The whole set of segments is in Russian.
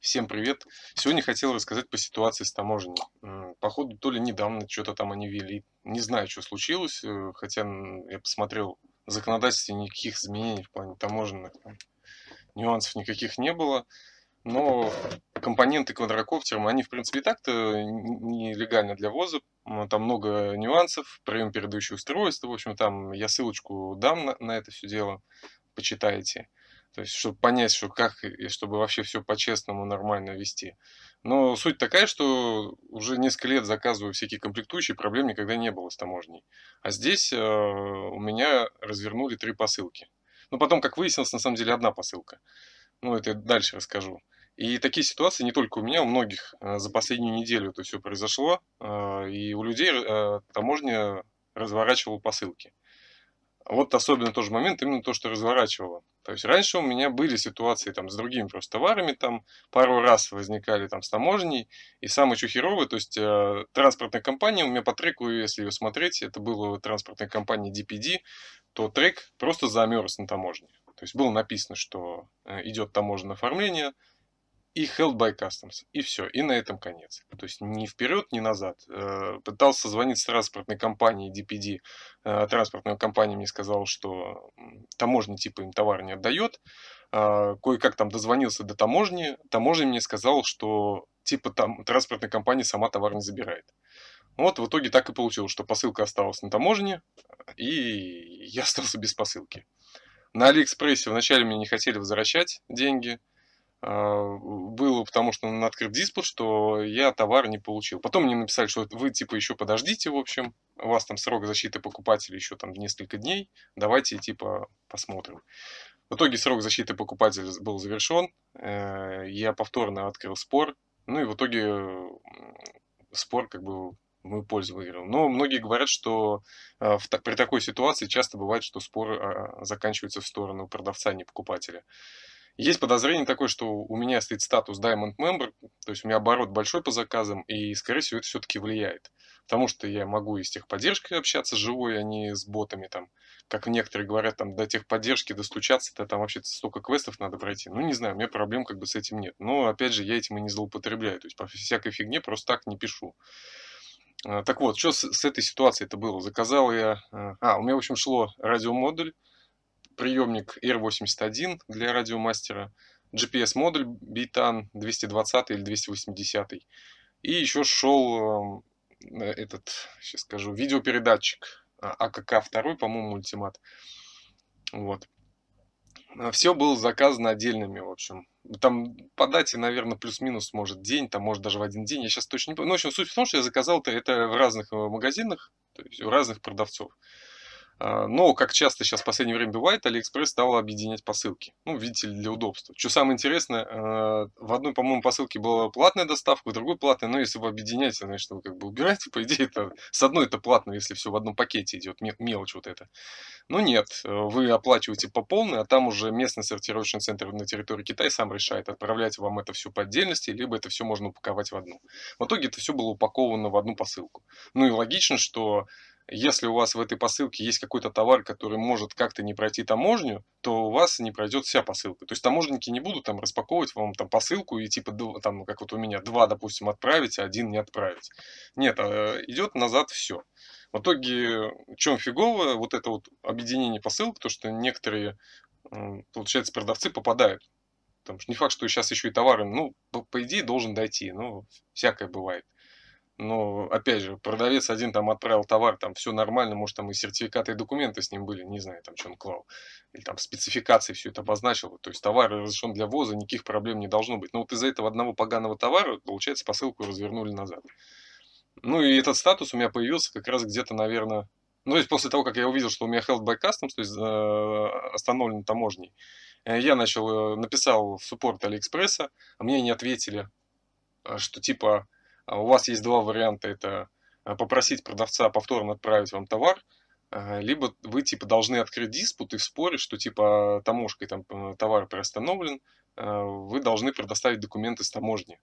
Всем привет! Сегодня хотел рассказать по ситуации с таможней. Походу, то ли недавно что-то там они вели, не знаю, что случилось, э, хотя я посмотрел, в законодательстве никаких изменений в плане таможенных там, нюансов никаких не было, но компоненты квадрокоптера, они, в принципе, так-то э, нелегально для ВОЗа, там много нюансов, прием передающих устройства. в общем, там я ссылочку дам на, на это все дело, почитайте. То есть, чтобы понять, что как, и чтобы вообще все по-честному, нормально вести. Но суть такая, что уже несколько лет заказываю всякие комплектующие, проблем никогда не было с таможней. А здесь э, у меня развернули три посылки. Но ну, потом, как выяснилось, на самом деле одна посылка. Ну, это я дальше расскажу. И такие ситуации не только у меня, у многих э, за последнюю неделю это все произошло. Э, и у людей э, таможня разворачивала посылки. Вот особенно тот момент, именно то, что разворачивала. То есть раньше у меня были ситуации там с другими просто товарами, там пару раз возникали там с таможней, и самые чухеровые, то есть э, транспортная компания, у меня по треку, если ее смотреть, это было транспортная компания DPD, то трек просто замерз на таможне. То есть было написано, что э, идет таможенное оформление, и held by customs. И все. И на этом конец. То есть ни вперед, ни назад. Э, пытался звонить с транспортной компании, DPD. Э, транспортная компания мне сказала, что таможня типа им товар не отдает. Э, кое-как там дозвонился до таможни. Таможня мне сказала, что типа там транспортная компания сама товар не забирает. Вот в итоге так и получилось, что посылка осталась на таможне, и я остался без посылки. На Алиэкспрессе вначале мне не хотели возвращать деньги – а, было, потому что он открыт диспут, что я товар не получил. Потом мне написали, что вы типа еще подождите, в общем, у вас там срок защиты покупателя еще там несколько дней, давайте типа посмотрим. В итоге срок защиты покупателя был завершен, э, я повторно открыл спор, ну и в итоге спор как бы мы пользу выиграл. Но многие говорят, что э, в, при такой ситуации часто бывает, что спор а, а, заканчивается в сторону продавца, а не покупателя. Есть подозрение такое, что у меня стоит статус Diamond Member, то есть у меня оборот большой по заказам, и, скорее всего, это все-таки влияет. Потому что я могу и с техподдержкой общаться живой, а не с ботами там. Как некоторые говорят, там до техподдержки достучаться-то там вообще столько квестов надо пройти. Ну, не знаю, у меня проблем как бы с этим нет. Но, опять же, я этим и не злоупотребляю. То есть по всякой фигне просто так не пишу. А, так вот, что с, с этой ситуацией это было? Заказал я... Э, а, у меня, в общем, шло радиомодуль, приемник R81 для радиомастера, GPS-модуль Bitan 220 или 280. И еще шел эм, э, этот, сейчас скажу, видеопередатчик э, АКК-2, по-моему, ультимат. Вот. А Все было заказано отдельными, в общем. Там по дате, наверное, плюс-минус, может, день, там, может, даже в один день. Я сейчас точно не помню. Ну, в общем, суть в том, что я заказал это в разных э, магазинах, то есть у разных продавцов. А, но, как часто сейчас в последнее время бывает, AliExpress стал объединять посылки. Ну, видите ли, для удобства. Что самое интересное, а, в одной, по-моему, посылке была платная доставка, в другой платная. Но если вы объединяете, значит, вы как бы убираете, по идее, это с одной это платно, если все в одном пакете идет, мелочь вот это. Но ну, нет, а, вы оплачиваете по полной, а там уже местный сортировочный центр на территории Китая сам решает, отправлять вам это все по отдельности, либо это все можно упаковать в одну. В итоге это все было упаковано в одну посылку. Ну и логично, что если у вас в этой посылке есть какой-то товар, который может как-то не пройти таможню, то у вас не пройдет вся посылка. То есть таможенники не будут там распаковывать вам там посылку и типа там, как вот у меня, два, допустим, отправить, а один не отправить. Нет, а, идет назад все. В итоге, в чем фигово, вот это вот объединение посылок, то что некоторые, получается, продавцы попадают. Потому что не факт, что сейчас еще и товары, ну, по, идее, должен дойти, ну, всякое бывает но, опять же, продавец один там отправил товар, там все нормально, может, там и сертификаты, и документы с ним были, не знаю, там, что он клал. Или там спецификации все это обозначил. То есть товар разрешен для ввоза, никаких проблем не должно быть. Но ну, вот из-за этого одного поганого товара, получается, посылку развернули назад. Ну и этот статус у меня появился как раз где-то, наверное... Ну, то есть после того, как я увидел, что у меня held by customs, то есть э, остановлен таможней, э, я начал, э, написал в суппорт Алиэкспресса, а мне не ответили, э, что типа а у вас есть два варианта. Это э, попросить продавца повторно отправить вам товар, э, либо вы типа должны открыть диспут и в споре, что типа таможкой там э, товар приостановлен, вы должны предоставить документы с таможни.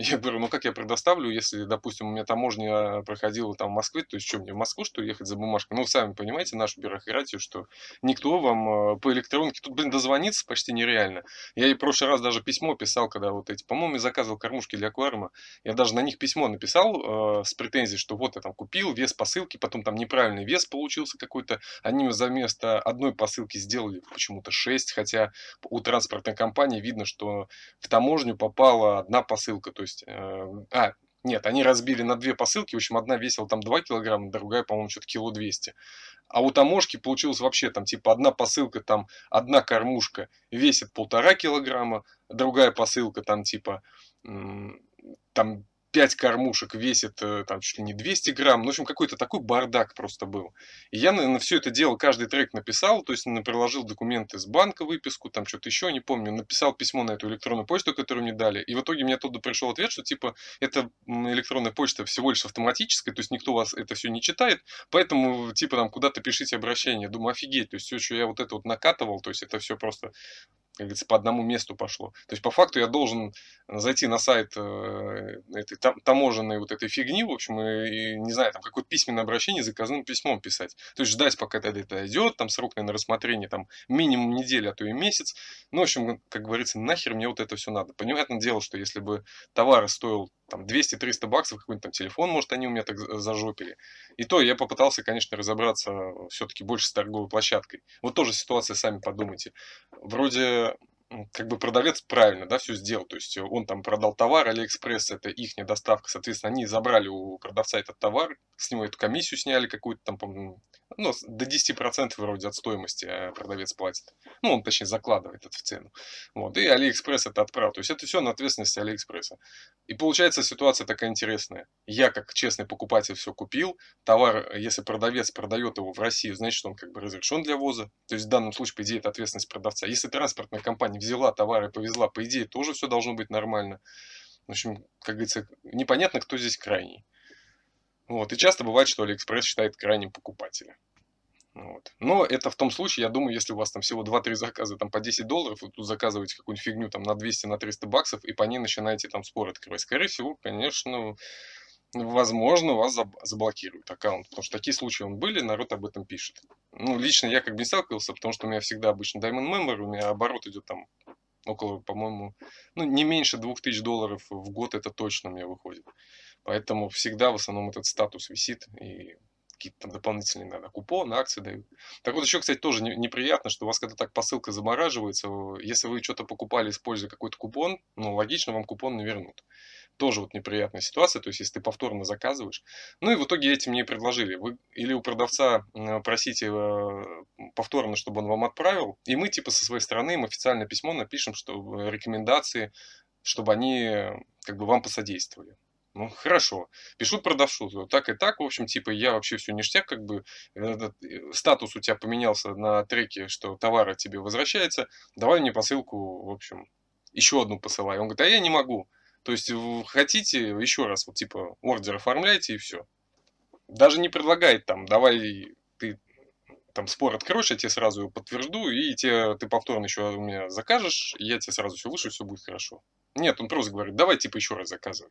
Я говорю, ну как я предоставлю, если, допустим, у меня таможня проходила там в Москве, то есть что, мне в Москву, что ехать за бумажкой? Ну, сами понимаете нашу бюрократию, что никто вам э, по электронке, тут, блин, дозвониться почти нереально. Я и в прошлый раз даже письмо писал, когда вот эти, по-моему, я заказывал кормушки для аквариума, я даже на них письмо написал э, с претензией, что вот я там купил вес посылки, потом там неправильный вес получился какой-то, они за место одной посылки сделали почему-то 6, хотя у транспортной компании видно, что в таможню попала одна посылка, то есть есть, эм, а, нет, они разбили на две посылки, в общем, одна весила там 2 килограмма, другая, по-моему, что-то кило 200. А у таможки получилось вообще там, типа, одна посылка, там, одна кормушка весит полтора килограмма, другая посылка там, типа, там 5 кормушек весит э, там чуть ли не 200 грамм. Ну, в общем, какой-то такой бардак просто был. И я на, на все это дело каждый трек написал, то есть ну, приложил документы с банка, выписку, там что-то еще, не помню. Написал письмо на эту электронную почту, которую мне дали. И в итоге мне оттуда пришел ответ, что типа эта электронная почта всего лишь автоматическая, то есть никто вас это все не читает, поэтому типа там куда-то пишите обращение. Думаю, офигеть, то есть все, что я вот это вот накатывал, то есть это все просто как говорится, по одному месту пошло. То есть, по факту я должен зайти на сайт э, этой таможенной вот этой фигни, в общем, и, и не знаю, там какое-то письменное обращение заказным письмом писать. То есть, ждать, пока это это идет, там срок, наверное, рассмотрения, там, минимум неделя, а то и месяц. Ну, в общем, как говорится, нахер мне вот это все надо. Понятное дело, что если бы товар стоил там 200-300 баксов, какой-нибудь там телефон, может, они у меня так зажопили. И то я попытался, конечно, разобраться э, все-таки больше с торговой площадкой. Вот тоже ситуация, сами подумайте. Вроде как бы продавец правильно, да, все сделал, то есть э, он там продал товар, Алиэкспресс это их доставка, соответственно, они забрали у продавца этот товар, с него эту комиссию сняли какую-то там, ну, до 10% вроде от стоимости э, продавец платит. Ну, он, точнее, закладывает это в цену. Вот. И Алиэкспресс это отправил. То есть это все на ответственности Алиэкспресса. И получается ситуация такая интересная. Я как честный покупатель все купил, товар, э, если продавец продает его в Россию, значит он как бы разрешен для воза. То есть в данном случае, по идее, это ответственность продавца. Если транспортная компания взяла товар и повезла, по идее, тоже все должно быть нормально. В общем, как говорится, непонятно, кто здесь крайний. Вот. И часто бывает, что Алиэкспресс считает крайним покупателя. Ну вот. Но это в том случае, я думаю, если у вас там всего 2-3 заказа там по 10 долларов, вы тут заказываете какую-нибудь фигню там на 200, на 300 баксов, и по ней начинаете там спор открывать. Скорее всего, конечно, возможно, вас заблокируют аккаунт, потому что такие случаи он были, народ об этом пишет. Ну, лично я как бы не сталкивался, потому что у меня всегда обычно Diamond Member, у меня оборот идет там около, по-моему, ну, не меньше 2000 долларов в год это точно у меня выходит. Поэтому всегда в основном этот статус висит, и какие-то там дополнительные, наверное, купоны, акции дают. Так вот, еще, кстати, тоже неприятно, что у вас когда так посылка замораживается, если вы что-то покупали, используя какой-то купон, ну, логично, вам купон не вернут. Тоже вот неприятная ситуация, то есть, если ты повторно заказываешь. Ну, и в итоге эти мне предложили. Вы или у продавца э, просите э, повторно, чтобы он вам отправил, и мы, типа, со своей стороны им официальное письмо напишем, что э, рекомендации, чтобы они как бы вам посодействовали. Ну, хорошо. Пишу продавцу, так и так, в общем, типа, я вообще все ништяк, как бы, этот э, статус у тебя поменялся на треке, что товар тебе возвращается, давай мне посылку, в общем, еще одну посылай. Он говорит, а я не могу. То есть, хотите, еще раз, вот, типа, ордер оформляйте и все. Даже не предлагает там, давай ты там спор откроешь, я тебе сразу его подтвержду, и тебе, ты повторно еще у меня закажешь, и я тебе сразу все вышлю, все будет хорошо. Нет, он просто говорит, давай типа еще раз заказывай.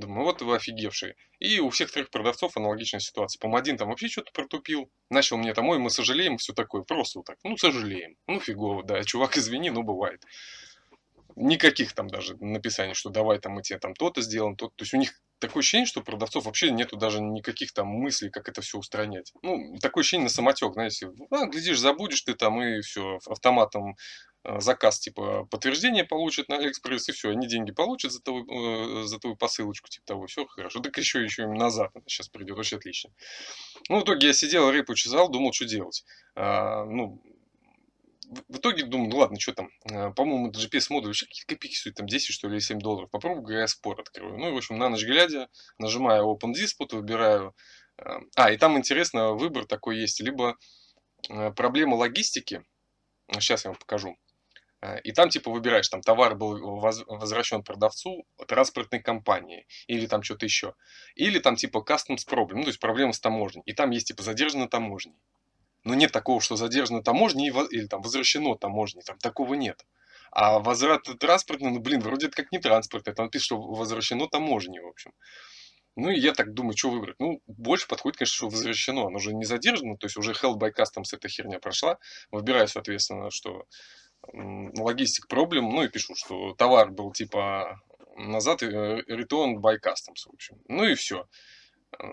Думаю, вот вы офигевшие. И у всех трех продавцов аналогичная ситуация. По один там вообще что-то протупил. Начал мне там, ой, мы сожалеем, все такое. Просто вот так, ну, сожалеем. Ну, фигово, да, чувак, извини, ну, бывает. Никаких там даже написаний, что давай там мы тебе там то-то сделаем, то-то. То есть у них такое ощущение, что продавцов вообще нету даже никаких там мыслей, как это все устранять. Ну, такое ощущение на самотек, знаете, а, глядишь, забудешь ты там и все, автоматом Э, заказ типа подтверждение получит на Алиэкспресс, и все, они деньги получат за твою, э, за твою посылочку, типа того, все хорошо. Так еще, еще им назад сейчас придет, вообще отлично. Ну, в итоге я сидел, репу чесал, думал, что делать. А, ну, в итоге думаю, ну ладно, что там, э, по-моему, GPS-модуль вообще какие-то копейки стоит, там 10 что ли, или 7 долларов. Попробую GS-пор открою. Ну и, в общем, на ночь глядя, нажимаю Open Dispute, выбираю... А, и там, интересно, выбор такой есть, либо проблема логистики, сейчас я вам покажу. А, и там типа выбираешь, там товар был возвращен продавцу транспортной компании или там что-то еще. Или там типа кастом с проблем ну то есть проблема с таможней. И там есть типа задержано таможней. Но нет такого, что задержано таможней или там возвращено таможней, там такого нет. А возврат транспортный, ну блин, вроде это как не транспортный, там пишет, что возвращено таможней, в общем. Ну, и я так думаю, что выбрать. Ну, больше подходит, конечно, что возвращено. Оно уже не задержано, то есть уже Hell by Customs эта херня прошла. Выбираю, соответственно, что логистик проблем, ну и пишу, что товар был типа назад э, return by customs, в общем. Ну и все. Э,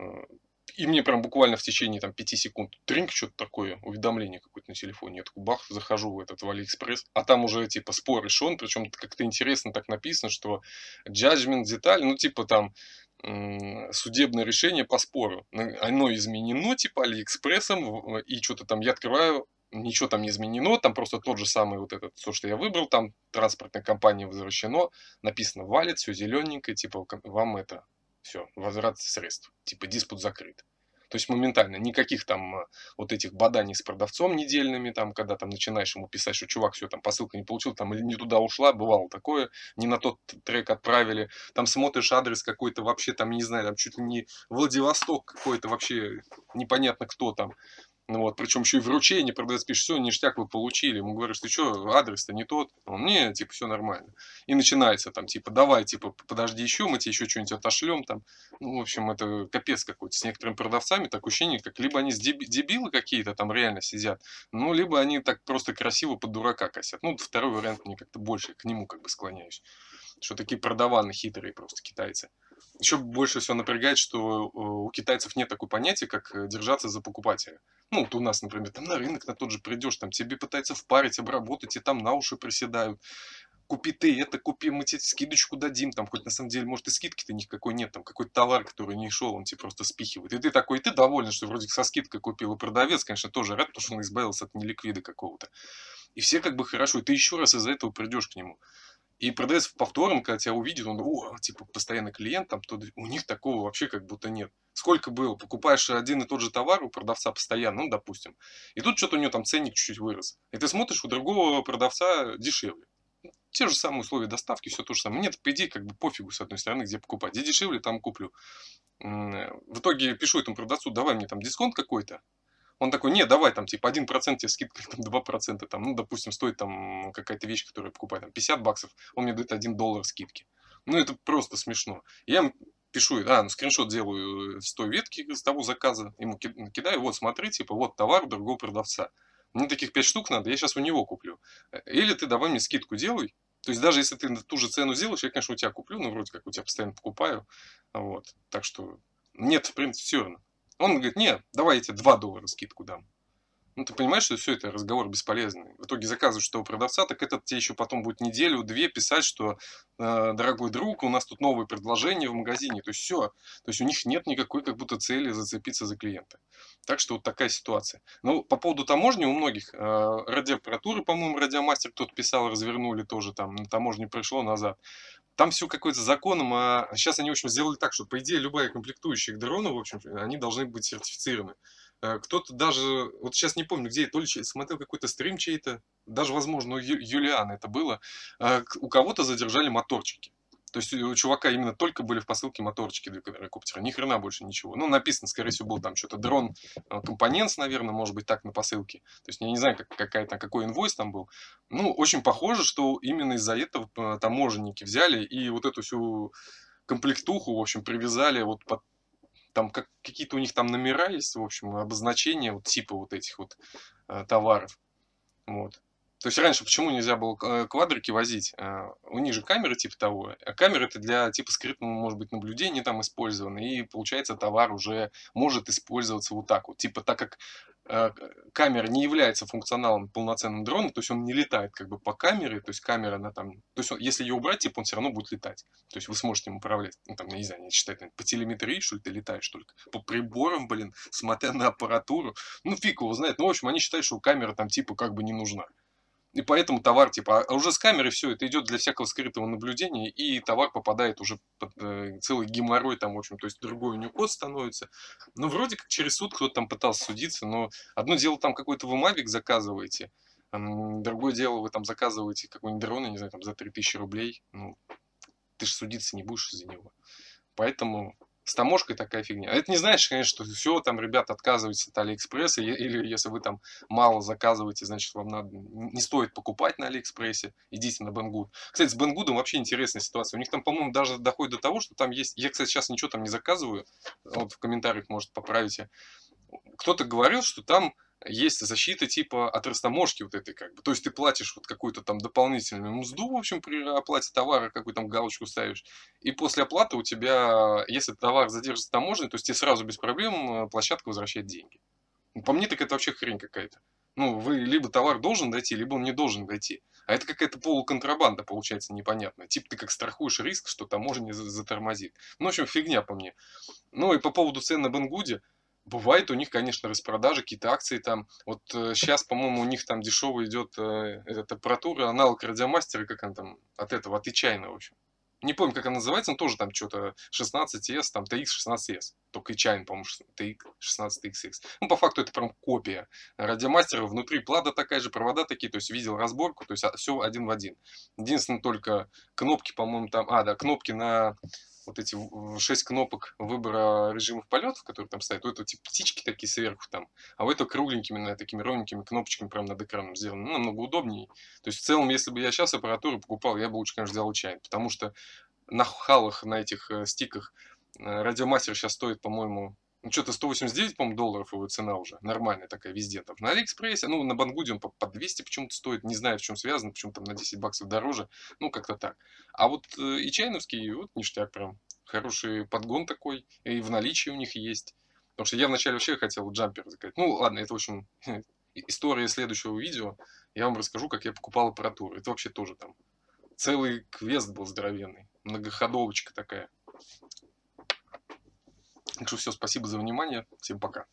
и мне прям буквально в течение там 5 секунд тринг, что-то такое, уведомление какое-то на телефоне. Я такой бах, захожу в этот в Алиэкспресс, а там уже типа спор решен, причем как-то интересно так написано, что judgment деталь, ну типа там судебное решение по спору. Оно изменено типа Алиэкспрессом, и что-то там я открываю, ничего там не изменено, там просто тот же самый вот этот, то, что я выбрал, там транспортная компания возвращено, написано валит, все зелененькое, типа вам это, все, возврат средств, типа диспут закрыт. То есть моментально, никаких там э, вот этих боданий с продавцом недельными, там, когда там начинаешь ему писать, что чувак, все, там посылка не получил, там или не туда ушла, бывало такое, не на тот трек отправили, там смотришь адрес какой-то вообще, там, не знаю, там чуть ли не Владивосток какой-то вообще, непонятно кто там, ну вот, причем еще и вручение, продавец пишет, все, ништяк вы получили. Ему говоришь, ты что, адрес-то не тот? Он, не, типа, все нормально. И начинается там, типа, давай, типа, подожди еще, мы тебе еще что-нибудь отошлем там. Ну, в общем, это капец какой-то. С некоторыми продавцами так ощущение, как либо они дебилы какие-то там реально сидят, ну, либо они так просто красиво под дурака косят. Ну, второй вариант мне как-то больше к нему как бы склоняюсь. Что такие продаваны хитрые просто китайцы. Еще больше всего напрягает, что э, у китайцев нет такого понятия, как э, держаться за покупателя. Ну, вот у нас, например, там на рынок на тот же придешь, там тебе пытаются впарить, обработать, и там на уши приседают купи ты это, купи, мы тебе скидочку дадим, там, хоть на самом деле, может, и скидки-то никакой нет, там, какой-то товар, который не шел, он тебе просто спихивает. И ты такой, и ты доволен, что вроде со скидкой купил, и продавец, конечно, тоже рад, потому что он избавился от неликвида какого-то. И все как бы хорошо, и ты еще раз из-за этого придешь к нему. И продавец в вторым, когда тебя увидит, он, о, типа, постоянный клиент, там, то у них такого вообще как будто нет. Сколько было? Покупаешь один и тот же товар у продавца постоянно, ну, допустим. И тут что-то у него там ценник чуть-чуть вырос. И ты смотришь, у другого продавца дешевле. Ну, те же самые условия доставки, все то же самое. Нет, по идее, как бы пофигу, с одной стороны, где покупать. Где дешевле, там куплю. В итоге пишу этому продавцу, давай мне там дисконт какой-то. Он такой, не, давай, там, типа, 1% тебе скидка, там, 2%, там, ну, допустим, стоит, там, какая-то вещь, которую я покупаю, там, 50 баксов, он мне дает 1 доллар скидки. Ну, это просто смешно. Я пишу, а, ну, скриншот делаю с той ветки, с того заказа, ему кидаю, вот, смотри, типа, вот товар другого продавца. Мне таких 5 штук надо, я сейчас у него куплю. Или ты давай мне скидку делай, то есть даже если ты ту же цену сделаешь, я, конечно, у тебя куплю, но вроде как у тебя постоянно покупаю. Вот. Так что нет, в принципе, все равно. Он говорит, нет, давайте я 2 доллара скидку дам. Ну, ты понимаешь, что все это разговор бесполезный. В итоге заказываешь у продавца, так этот тебе еще потом будет неделю-две писать, что э, дорогой друг, у нас тут новое предложение в магазине. То есть все. То есть у них нет никакой как будто цели зацепиться за клиента. Так что вот такая ситуация. Ну, по поводу таможни у многих э, радиоаппаратуры, по-моему, радиомастер кто-то писал, развернули тоже там, на таможне пришло назад. Там все какое-то законом, а сейчас они, в общем, сделали так, что, по идее, любая комплектующая к дрону, в общем, они должны быть сертифицированы. Э, кто-то даже, вот сейчас не помню, где, то ли смотрел какой-то стрим чей-то, даже, возможно, у Юлиана это было, э, у кого-то задержали моторчики. То есть э, у чувака именно только были в посылке моторчики для квадрокоптера, ни хрена больше ничего. Ну, написано, скорее всего, был там что-то дрон э, компонент, наверное, может быть, так на посылке. То есть я не знаю, как, какая, там, какой инвойс там был. Ну, очень похоже, что именно из-за этого э, таможенники взяли и вот эту всю комплектуху, в общем, привязали вот под там как, какие-то у них там номера есть, в общем, обозначения, вот типа вот этих вот э, товаров. Вот. То есть раньше почему нельзя было э, квадрики возить? А, у них же камеры типа того. А камеры это для типа скрытного, может быть, наблюдения там использованы. И получается товар уже может использоваться вот так вот. Типа так как а, камера не является функционалом полноценным дрона, то есть он не летает как бы по камере, то есть камера, она там... То есть он, если ее убрать, типа он все равно будет летать. То есть вы сможете им управлять, ну там, я не знаю, не считать, по телеметрии, что ли, ты летаешь только, по приборам, блин, смотря на аппаратуру. Ну фиг его знает. Ну, в общем, они считают, что камера там типа как бы не нужна. И поэтому товар, типа, а уже с камеры все это идет для всякого скрытого наблюдения, и товар попадает уже под э, целый геморрой там, в общем, то есть другой у него код становится. Ну, вроде как через суд кто-то там пытался судиться, но одно дело там какой-то вы мавик заказываете, эм, другое дело вы там заказываете какой-нибудь дрон, я не знаю, там за 3000 рублей, ну, ты же судиться не будешь из-за него. Поэтому с таможкой такая фигня. Это не значит, конечно, что все, там, ребята, отказывайтесь от Алиэкспресса, или если вы там мало заказываете, значит, вам надо, не стоит покупать на Алиэкспрессе, идите на Бенгуд. Кстати, с Бенгудом вообще интересная ситуация. У них там, по-моему, даже доходит до того, что там есть... Я, кстати, сейчас ничего там не заказываю, вот в комментариях, может, поправите кто-то говорил, что там есть защита типа от растаможки вот этой как бы. То есть ты платишь вот какую-то там дополнительную мзду, в общем, при оплате товара, какую там галочку ставишь. И после оплаты у тебя, если товар задержится таможенный, то есть тебе сразу без проблем э, площадка возвращает деньги. Ну, по мне так это вообще хрень какая-то. Ну, вы либо товар должен дойти, либо он не должен дойти. А это какая-то полуконтрабанда, получается, непонятно. Типа ты как страхуешь риск, что таможня затормозит. Ну, в общем, фигня по мне. Ну, и по поводу цен на Бенгуде – Бывает у них, конечно, распродажи, какие-то акции там. Вот сейчас, э, по-моему, у них там дешево идет эта аппаратура, аналог радиомастера, как она там, от этого, от Ичайна, в общем. Не помню, как она называется, но тоже там что-то 16S, там TX16S. Только Ичайн, по-моему, TX16XX. Ну, по факту это прям копия радиомастера. Внутри плата такая же, провода такие, то есть видел разборку, то есть а, все один в один. Единственное только кнопки, по-моему, там... А, да, кнопки на вот эти шесть кнопок выбора режимов полетов, которые там стоят, у этого типа птички такие сверху там, а у этого кругленькими, на, такими ровненькими кнопочками прямо над экраном сделано ну, намного удобнее. То есть в целом, если бы я сейчас аппаратуру покупал, я бы лучше, конечно, взял чай, потому что на халах, на этих э, стиках э, радиомастер сейчас стоит, по-моему, ну, что-то 189, по-моему, долларов его цена уже, нормальная такая везде, там, на Алиэкспрессе, ну, на Бангуде он по, 200 почему-то стоит, не знаю, в чем связано, почему там на 10 баксов дороже, ну, как-то так. А вот э, и чайновский, вот ништяк прям, хороший подгон такой, и в наличии у них есть. Потому что я вначале вообще хотел джампер заказать. Ну, ладно, это, в общем, история следующего видео. Я вам расскажу, как я покупал аппаратуру. Это вообще тоже там целый квест был здоровенный. Многоходовочка такая. Так что все, спасибо за внимание. Всем пока.